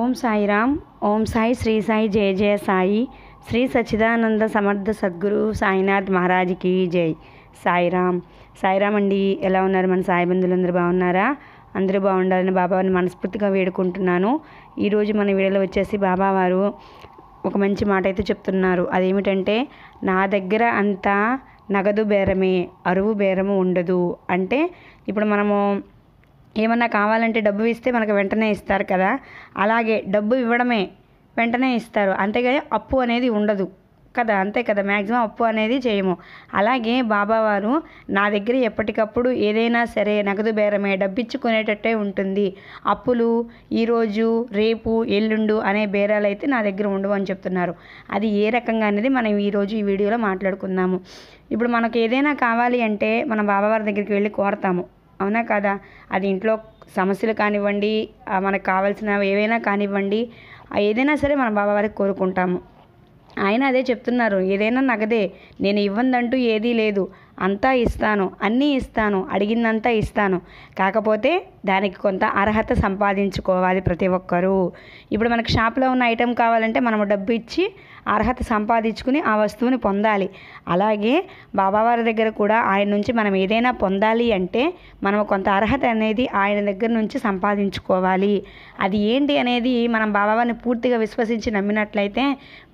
ఓం సాయిరామ్ ఓం సాయి శ్రీ సాయి జయ జయ సాయి శ్రీ సచ్చిదానంద సమర్థ సద్గురు సాయినాథ్ మహారాజ్కి జై సాయిరామ్ సాయిరామ్ అండి ఎలా ఉన్నారు మన సాయి బంధువులు అందరూ బాగున్నారా అందరూ బాగుండాలని బాబావారిని మనస్ఫూర్తిగా వేడుకుంటున్నాను ఈరోజు మన వీడియోలో వచ్చేసి బాబావారు ఒక మంచి మాట అయితే చెప్తున్నారు అదేమిటంటే నా దగ్గర అంతా నగదు బేరమే అరువు బేరము ఉండదు అంటే ఇప్పుడు మనము ఏమన్నా కావాలంటే డబ్బు ఇస్తే మనకు వెంటనే ఇస్తారు కదా అలాగే డబ్బు ఇవ్వడమే వెంటనే ఇస్తారు అంతేగాని అప్పు అనేది ఉండదు కదా అంతే కదా మ్యాక్సిమం అప్పు అనేది చేయము అలాగే బాబావారు నా దగ్గర ఎప్పటికప్పుడు ఏదైనా సరే నగదు బేరమే డబ్బిచ్చుకునేటట్టే ఉంటుంది అప్పులు ఈరోజు రేపు ఎల్లుండు అనే బేరాలు అయితే నా దగ్గర ఉండవు అని చెప్తున్నారు అది ఏ రకంగా అనేది మనం ఈరోజు ఈ వీడియోలో మాట్లాడుకుందాము ఇప్పుడు మనకు ఏదైనా కావాలి అంటే మన బాబావారి దగ్గరికి వెళ్ళి కోరతాము అవునా కదా అది ఇంట్లో సమస్యలు కానివ్వండి మనకు కావాల్సిన ఏవైనా కానివ్వండి ఏదైనా సరే మన బాబా వారికి కోరుకుంటాము ఆయన అదే చెప్తున్నారు ఏదైనా నగదే నేను ఇవ్వందంటూ ఏదీ లేదు అంతా ఇస్తాను అన్నీ ఇస్తాను అడిగిందంతా ఇస్తాను కాకపోతే దానికి కొంత అర్హత సంపాదించుకోవాలి ప్రతి ఒక్కరూ ఇప్పుడు మనకు షాప్లో ఉన్న ఐటెం కావాలంటే మనం డబ్బు ఇచ్చి అర్హత సంపాదించుకుని ఆ వస్తువుని పొందాలి అలాగే బాబావారి దగ్గర కూడా ఆయన నుంచి మనం ఏదైనా పొందాలి అంటే మనం కొంత అర్హత అనేది ఆయన దగ్గర నుంచి సంపాదించుకోవాలి అది ఏంటి అనేది మనం బాబావారిని పూర్తిగా విశ్వసించి నమ్మినట్లయితే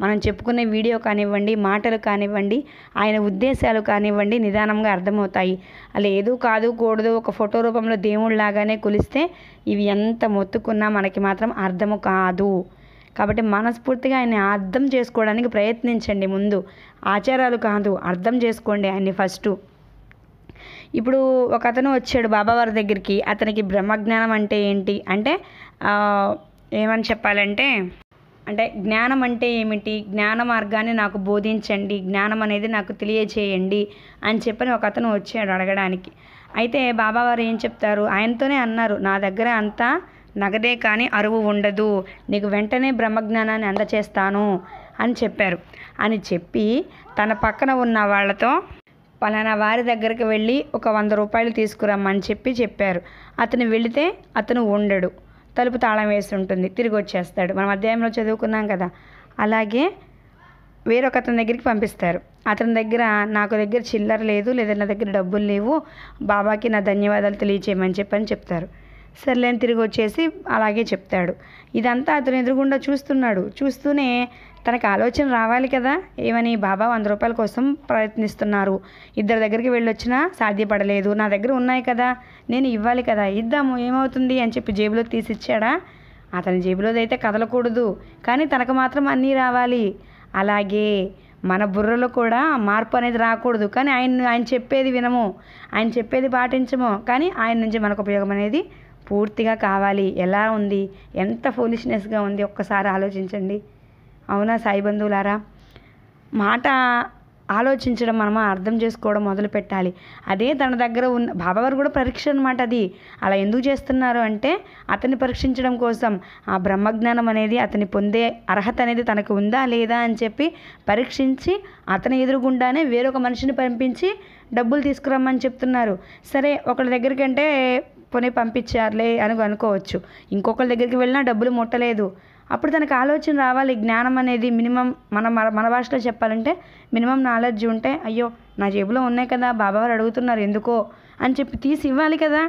మనం చెప్పుకునే వీడియో కానివ్వండి మాటలు కానివ్వండి ఆయన ఉద్దేశాలు కానివ్వండి నిదానంగా అర్థమవుతాయి అలా ఏదో కాదు కూడదు ఒక ఫోటో రూపంలో దేవుళ్ళలాగానే కొలిస్తే ఇవి ఎంత మొత్తుకున్నా మనకి మాత్రం అర్థము కాదు కాబట్టి మనస్ఫూర్తిగా ఆయన్ని అర్థం చేసుకోవడానికి ప్రయత్నించండి ముందు ఆచారాలు కాదు అర్థం చేసుకోండి ఆయన్ని ఫస్ట్ ఇప్పుడు ఒక అతను వచ్చాడు బాబావారి దగ్గరికి అతనికి బ్రహ్మజ్ఞానం అంటే ఏంటి అంటే ఏమని చెప్పాలంటే అంటే జ్ఞానం అంటే ఏమిటి జ్ఞాన మార్గాన్ని నాకు బోధించండి జ్ఞానం అనేది నాకు తెలియచేయండి అని చెప్పని ఒక అతను వచ్చాడు అడగడానికి అయితే బాబావారు ఏం చెప్తారు ఆయనతోనే అన్నారు నా దగ్గర అంతా నగదే కానీ అరువు ఉండదు నీకు వెంటనే బ్రహ్మజ్ఞానాన్ని అందచేస్తాను అని చెప్పారు అని చెప్పి తన పక్కన ఉన్న వాళ్ళతో పలానా వారి దగ్గరికి వెళ్ళి ఒక వంద రూపాయలు తీసుకురమ్మని చెప్పి చెప్పారు అతను వెళితే అతను ఉండడు తలుపు తాళం వేసి ఉంటుంది తిరిగి వచ్చేస్తాడు మనం అధ్యాయంలో చదువుకున్నాం కదా అలాగే వేరొక అతని దగ్గరికి పంపిస్తారు అతని దగ్గర నాకు దగ్గర చిల్లర లేదు లేదా నా దగ్గర డబ్బులు లేవు బాబాకి నా ధన్యవాదాలు తెలియచేయమని చెప్పని చెప్తారు సర్లేని తిరిగి వచ్చేసి అలాగే చెప్తాడు ఇదంతా అతను ఎదురుగుండా చూస్తున్నాడు చూస్తూనే తనకు ఆలోచన రావాలి కదా ఏమని బాబా వంద రూపాయల కోసం ప్రయత్నిస్తున్నారు ఇద్దరి దగ్గరికి వెళ్ళొచ్చినా సాధ్యపడలేదు నా దగ్గర ఉన్నాయి కదా నేను ఇవ్వాలి కదా ఇద్దాము ఏమవుతుంది అని చెప్పి జేబులో తీసిచ్చాడా అతని జేబులోదైతే కదలకూడదు కానీ తనకు మాత్రం అన్నీ రావాలి అలాగే మన బుర్రలో కూడా మార్పు అనేది రాకూడదు కానీ ఆయన ఆయన చెప్పేది వినము ఆయన చెప్పేది పాటించము కానీ ఆయన నుంచి మనకు ఉపయోగం అనేది పూర్తిగా కావాలి ఎలా ఉంది ఎంత ఫోలిష్నెస్గా ఉంది ఒక్కసారి ఆలోచించండి అవునా సాయి బంధువులారా మాట ఆలోచించడం మనం అర్థం చేసుకోవడం మొదలు పెట్టాలి అదే తన దగ్గర ఉన్న బాబావారు కూడా పరీక్ష అనమాట అది అలా ఎందుకు చేస్తున్నారు అంటే అతన్ని పరీక్షించడం కోసం ఆ బ్రహ్మజ్ఞానం అనేది అతని పొందే అర్హత అనేది తనకు ఉందా లేదా అని చెప్పి పరీక్షించి అతని ఎదురుగుండానే వేరొక మనిషిని పంపించి డబ్బులు తీసుకురమ్మని చెప్తున్నారు సరే ఒకళ్ళ దగ్గరికంటే పోనీ పంపించారులే అని అనుకోవచ్చు ఇంకొకళ్ళ దగ్గరికి వెళ్ళినా డబ్బులు ముట్టలేదు అప్పుడు తనకు ఆలోచన రావాలి జ్ఞానం అనేది మినిమం మన మన భాషలో చెప్పాలంటే మినిమం నాలెడ్జ్ ఉంటే అయ్యో నా జేబులో ఉన్నాయి కదా బాబావారు అడుగుతున్నారు ఎందుకో అని చెప్పి తీసి ఇవ్వాలి కదా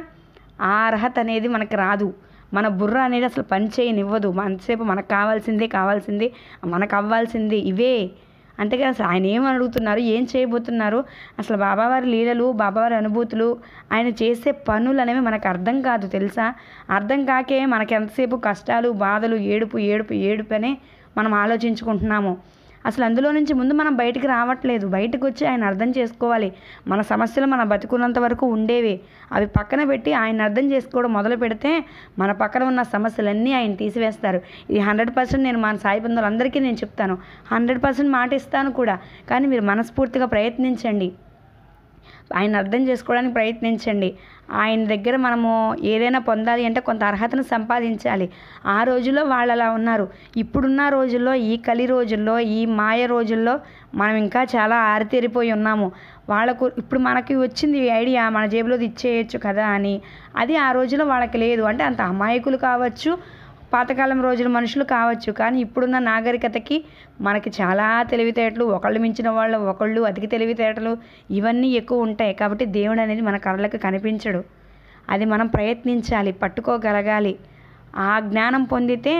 ఆ అర్హత అనేది మనకు రాదు మన బుర్ర అనేది అసలు పని చేయనివ్వదు మనసేపు మనకు కావాల్సిందే కావాల్సింది మనకు అవ్వాల్సిందే ఇవే అంతేకాని అసలు ఆయన ఏం అడుగుతున్నారు ఏం చేయబోతున్నారు అసలు బాబావారి లీలలు బాబావారి అనుభూతులు ఆయన చేసే పనులు అనేవి మనకు అర్థం కాదు తెలుసా అర్థం కాకే మనకి ఎంతసేపు కష్టాలు బాధలు ఏడుపు ఏడుపు ఏడుపు అనే మనం ఆలోచించుకుంటున్నాము అసలు అందులో నుంచి ముందు మనం బయటికి రావట్లేదు బయటకు వచ్చి ఆయన అర్థం చేసుకోవాలి మన సమస్యలు మన బతుకున్నంత వరకు ఉండేవి అవి పక్కన పెట్టి ఆయన అర్థం చేసుకోవడం మొదలు పెడితే మన పక్కన ఉన్న సమస్యలన్నీ ఆయన తీసివేస్తారు ఇది హండ్రెడ్ పర్సెంట్ నేను మన సాయి బంధువులందరికీ నేను చెప్తాను హండ్రెడ్ పర్సెంట్ మాట ఇస్తాను కూడా కానీ మీరు మనస్ఫూర్తిగా ప్రయత్నించండి ఆయన అర్థం చేసుకోవడానికి ప్రయత్నించండి ఆయన దగ్గర మనము ఏదైనా పొందాలి అంటే కొంత అర్హతను సంపాదించాలి ఆ రోజుల్లో వాళ్ళు అలా ఉన్నారు ఇప్పుడున్న రోజుల్లో ఈ కలి రోజుల్లో ఈ మాయ రోజుల్లో మనం ఇంకా చాలా ఆరితేరిపోయి ఉన్నాము వాళ్ళకు ఇప్పుడు మనకి వచ్చింది ఐడియా మన జేబులో ఇచ్చేయచ్చు కదా అని అది ఆ రోజుల్లో వాళ్ళకి లేదు అంటే అంత అమాయకులు కావచ్చు పాతకాలం రోజుల మనుషులు కావచ్చు కానీ ఇప్పుడున్న నాగరికతకి మనకి చాలా తెలివితేటలు ఒకళ్ళు మించిన వాళ్ళు ఒకళ్ళు అతికి తెలివితేటలు ఇవన్నీ ఎక్కువ ఉంటాయి కాబట్టి దేవుడు అనేది మన కళ్ళకు కనిపించడు అది మనం ప్రయత్నించాలి పట్టుకోగలగాలి ఆ జ్ఞానం పొందితే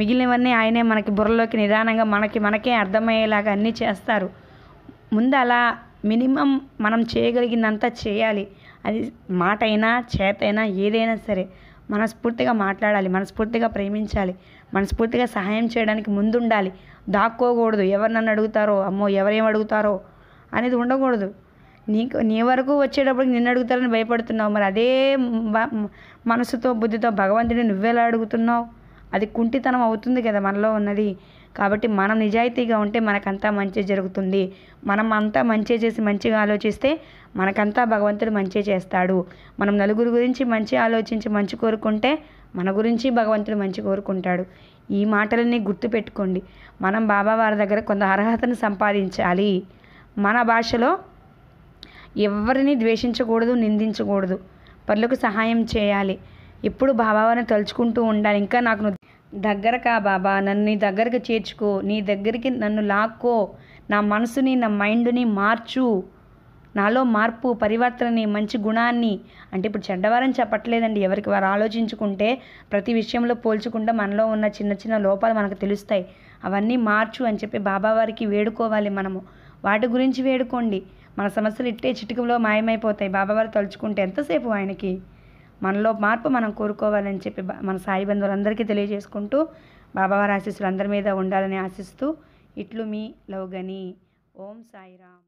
మిగిలినవన్నీ ఆయనే మనకి బుర్రలోకి నిదానంగా మనకి మనకే అర్థమయ్యేలాగా అన్నీ చేస్తారు ముందు అలా మినిమం మనం చేయగలిగినంత చేయాలి అది మాట అయినా చేత అయినా ఏదైనా సరే మనస్ఫూర్తిగా మాట్లాడాలి మనస్ఫూర్తిగా ప్రేమించాలి మనస్ఫూర్తిగా సహాయం చేయడానికి ముందుండాలి దాక్కోకూడదు ఎవరు నన్ను అడుగుతారో అమ్మో ఎవరేం అడుగుతారో అనేది ఉండకూడదు నీకు నీ వరకు వచ్చేటప్పటికి నిన్ను అడుగుతారని భయపడుతున్నావు మరి అదే మనసుతో బుద్ధితో భగవంతుడిని నువ్వెలా అడుగుతున్నావు అది కుంటితనం అవుతుంది కదా మనలో ఉన్నది కాబట్టి మనం నిజాయితీగా ఉంటే మనకంతా మంచి జరుగుతుంది మనం అంతా మంచి చేసి మంచిగా ఆలోచిస్తే మనకంతా భగవంతుడు మంచి చేస్తాడు మనం నలుగురు గురించి మంచి ఆలోచించి మంచి కోరుకుంటే మన గురించి భగవంతుడు మంచి కోరుకుంటాడు ఈ మాటలన్నీ గుర్తుపెట్టుకోండి మనం బాబా వారి దగ్గర కొంత అర్హతను సంపాదించాలి మన భాషలో ఎవరిని ద్వేషించకూడదు నిందించకూడదు పనులకు సహాయం చేయాలి ఎప్పుడు బాబావారిని తలుచుకుంటూ ఉండాలి ఇంకా నాకు దగ్గరకా బాబా నన్ను నీ దగ్గరికి చేర్చుకో నీ దగ్గరికి నన్ను లాక్కో నా మనసుని నా మైండ్ని మార్చు నాలో మార్పు పరివర్తనని మంచి గుణాన్ని అంటే ఇప్పుడు చెడ్డవారని చెప్పట్లేదండి ఎవరికి వారు ఆలోచించుకుంటే ప్రతి విషయంలో పోల్చుకుంటే మనలో ఉన్న చిన్న చిన్న లోపాలు మనకు తెలుస్తాయి అవన్నీ మార్చు అని చెప్పి బాబావారికి వేడుకోవాలి మనము వాటి గురించి వేడుకోండి మన సమస్యలు ఇట్టే చిటికలో మాయమైపోతాయి బాబావారు తలుచుకుంటే ఎంతసేపు ఆయనకి మనలో మార్పు మనం కోరుకోవాలని చెప్పి మన సాయి బంధువులందరికీ తెలియజేసుకుంటూ బాబావారి ఆశీస్సులు అందరి మీద ఉండాలని ఆశిస్తూ ఇట్లు మీ లవ్గని ఓం సాయిరామ్